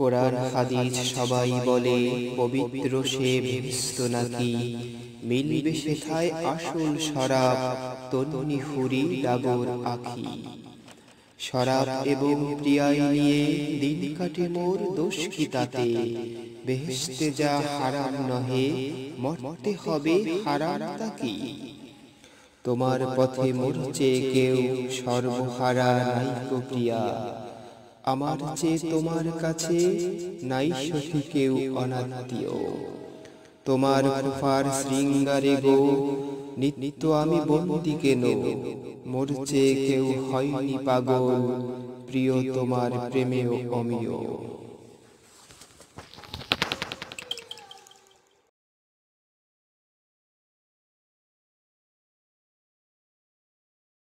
কোরআন হাদিস সবাই বলে পবিত্র সে ভীষ্ট নাকি মিলবে সেথায় আসল সরাব তনি হুরি ডাগর আখি সরাব এবং প্রিয়াই নিয়ে দিন কাটে মোর দোষ কি তাতে বেহেস্তে যা হারাম নহে মরতে হবে হারাম তাকি তোমার পথে মরছে কেউ সর্বহারা নাইক প্রিয়া আমার চেয়ে তোমার কাছে নাই সঠিক কেউ অনাত্মীয় তোমার কুফার শৃঙ্গারে গো নিত্য আমি বন্দি কেন মোর চেয়ে কেউ হয়নি পাগল প্রিয় তোমার প্রেমেও অমিয়